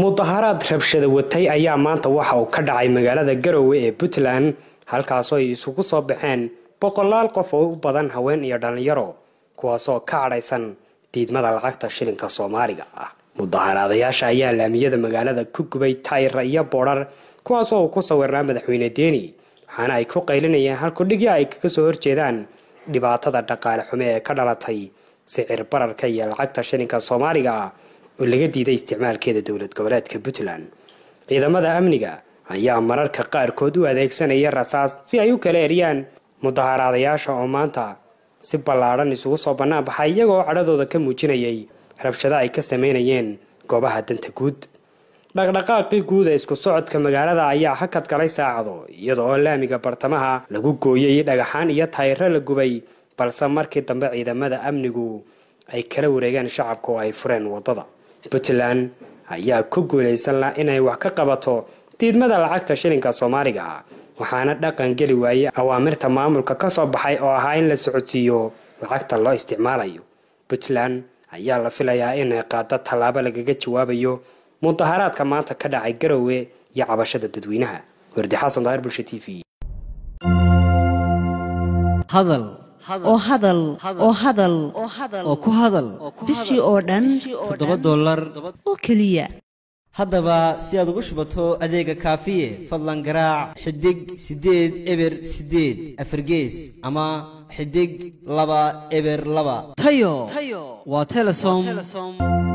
mudaharaad rabshada watay ayaa maanta waxa uu ka dhacay magaalada garowe ee puntland halkaasoo ay isugu soo baxeen boqolaal qof oo u badan haween iyo dhallinyaro kuwaasoo ka cadhaysan diidmada lacagta shilinka soomaaliga ah mudaharaadayaasha ayaa laamiyada magaalada ku gubay tayra iyo boodrar kuwaasoo uu ku sawirnaa madaxweyne deeni waxaana ay ku qaylinayeen halkudhigya ay kaga soo horjeedaan dhibaatada dhaqaale xume ee ka dhalatay sicir bararka iyo lacagta shilinka soomaaliga ah oo laga diiday isticmaalkeeda dowlad goboleedka puntland ciidamada amniga ayaa mararka qaarkood u adeegsanaya rasaas si ay u kala eryaan mudaharaadayaasha oo maanta si ballaadhan isugu soo bannaan baxay iyagoo cadhadooda ka muujinayay rabshado ay ka samaynayeen goobaha danta guud dhaqdhaqaaqii guud ee isku socodka magaalada ayaa hakad galay saacado iyada oo laamiga bartamaha lagu gooyay dhagaxaan iyo taayiro la gubay balse markii dambe ciidamada amnigu ay kala wareegeen shacabka oo ay fureen waddada puntland ayaa ku guulaysan laha inay wax ka qabato diidmada lacagta shilinka soomaaliga waxaana dhaqan geli waayey awaamirta maamulka ka soo baxay oo ahaa in la socodsiiyo lacagta loo isticmaalayo puntland ayaa la filayaa inay qaado tallaabo lagaga jawaabayo mudaharaadka maanta ka dhacay garowe iyo cabashada dadweynaha wardi xasan daahir bulsha t v oo hadal oo hadal oo ku hadal bishii oo dhan toddoba dollar oo keliya haddaba si aad ugu shubato adeega kaafiye fadlan garaac xidig siddeed eber siddeed afargees ama xidig laba eber laba tayo waa telesom